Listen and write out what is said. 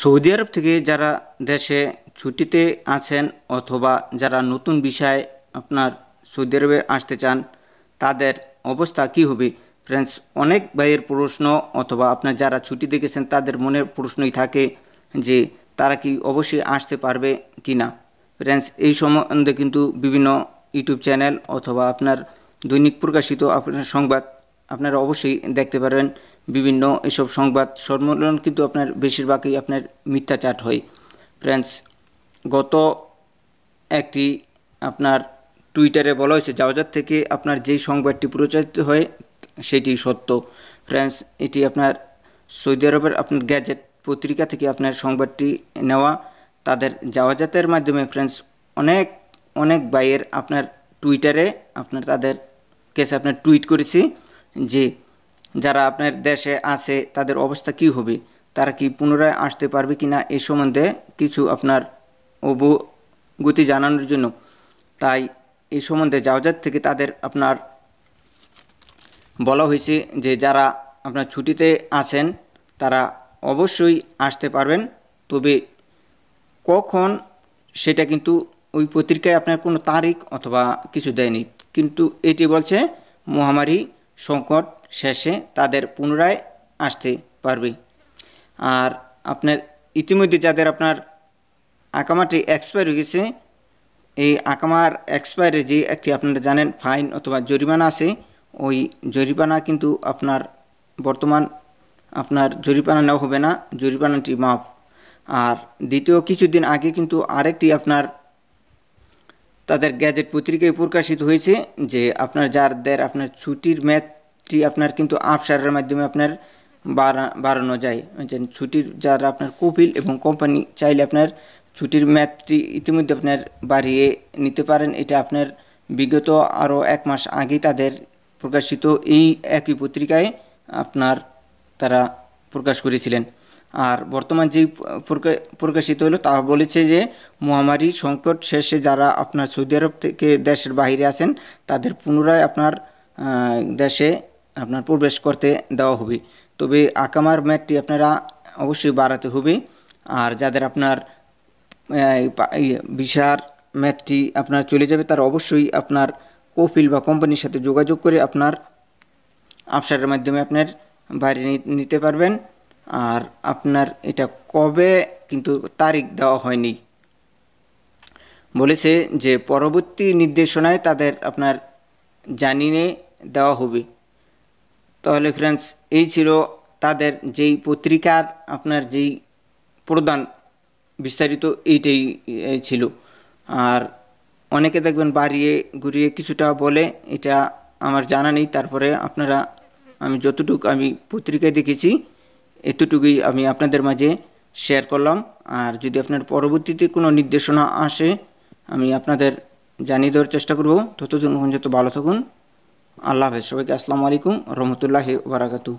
Saudi আরব থেকে যারা দেশে ছুটিতে আছেন অথবা যারা নতুন বিষয়ে আপনার সৌদি আরবে আসতে চান তাদের অবস্থা কি হবে ফ্রেন্ডস অনেক ভাইয়ের প্রশ্ন অথবা আপনার যারা ছুটিতে গেছেন তাদের মনের প্রশ্নই থাকে যে তারা কি অবশ্যই আসতে পারবে কি না ফ্রেন্ডস এই সম্বন্ধে কিন্তু বিভিন্ন ইউটিউব চ্যানেল অথবা আপনার দৈনিক প্রকাশিত আপনার সংবাদ আপনারা অবশ্যই দেখতে পারবেন বিভিন্ন এসব সংবাদ সম্মেলন কিন্তু আপনার বেশিরভাগই আপনার মিথ্যাচার হয় ফ্রেন্ডস গত একটি আপনার টুইটারে বলা হয়েছে যাওয়াজার থেকে আপনার যেই সংবাদটি প্রচারিত হয় সেটি সত্য ফ্রেন্ডস এটি আপনার সৌদি আরবের আপনার গ্যাজেট পত্রিকা থেকে আপনার সংবাদটি নেওয়া তাদের যাওয়াজাতের মাধ্যমে ফ্রেন্ডস অনেক অনেক বাইয়ের আপনার টুইটারে আপনার তাদের কেসে আপনার টুইট করেছি যে যারা আপনার দেশে আছে তাদের অবস্থা কি হবে তারা কি পুনরায় আসতে পারবে কি না এ সম্বন্ধে কিছু আপনার অবগতি জানানোর জন্য তাই এ সম্বন্ধে যাওয়াজার থেকে তাদের আপনার বলা হয়েছে যে যারা আপনার ছুটিতে আছেন তারা অবশ্যই আসতে পারবেন তবে কখন সেটা কিন্তু ওই পত্রিকায় আপনার কোনো তারিখ অথবা কিছু দেয়নি কিন্তু এটি বলছে মহামারী সংকট শেষে তাদের পুনরায় আসতে পারবে আর আপনার ইতিমধ্যে যাদের আপনার আকামাটি এক্সপায়ার হয়ে গেছে এই আকামার এক্সপায়ারে যে একটি আপনারা জানেন ফাইন অথবা জরিমানা আছে ওই জরিমানা কিন্তু আপনার বর্তমান আপনার জরিমানা নেওয়া হবে না জরিমানাটি মাফ আর দ্বিতীয় কিছুদিন আগে কিন্তু আরেকটি আপনার তাদের গ্যাজেট পত্রিকায় প্রকাশিত হয়েছে যে আপনার যাদের আপনার ছুটির মেয়াদ ছুটি আপনার কিন্তু আফসারের মাধ্যমে আপনার বাড়ানো যায় ছুটির যারা আপনার কপিল এবং কোম্পানি চাইলে আপনার ছুটির ম্যাথটি ইতিমধ্যে আপনার বাড়িয়ে নিতে পারেন এটা আপনার বিগত আরও এক মাস আগে তাদের প্রকাশিত এই একই পত্রিকায় আপনার তারা প্রকাশ করেছিলেন আর বর্তমান যেই প্রকাশিত হলো তা বলেছে যে মহামারী সংকট শেষে যারা আপনার সৌদি আরব থেকে দেশের বাহিরে আছেন তাদের পুনরায় আপনার দেশে আপনার প্রবেশ করতে দেওয়া হবে তবে আকামার ম্যাটটি আপনারা অবশ্যই বাড়াতে হবে আর যাদের আপনার ভিসার ম্যাটটি আপনার চলে যাবে তার অবশ্যই আপনার কোফিল বা কোম্পানির সাথে যোগাযোগ করে আপনার আফসারের মাধ্যমে আপনার বাইরে নিতে পারবেন আর আপনার এটা কবে কিন্তু তারিখ দেওয়া হয়নি বলেছে যে পরবর্তী নির্দেশনায় তাদের আপনার জানিয়ে দেওয়া হবে তাহলে ফ্রেন্ডস এই ছিল তাদের যেই পত্রিকার আপনার যেই প্রদান বিস্তারিত এইটাই ছিল আর অনেকে দেখবেন বাড়িয়ে ঘুরিয়ে কিছুটা বলে এটা আমার জানা নেই তারপরে আপনারা আমি যতটুকু আমি পত্রিকায় দেখেছি এতটুকুই আমি আপনাদের মাঝে শেয়ার করলাম আর যদি আপনার পরবর্তীতে কোনো নির্দেশনা আসে আমি আপনাদের জানিয়ে দেওয়ার চেষ্টা করব ততদিন যত ভালো থাকুন আল্লাহ হাফেজ সবাইকে আসসালামু আলাইকুম রহমতুল্লাহি বারাকাতু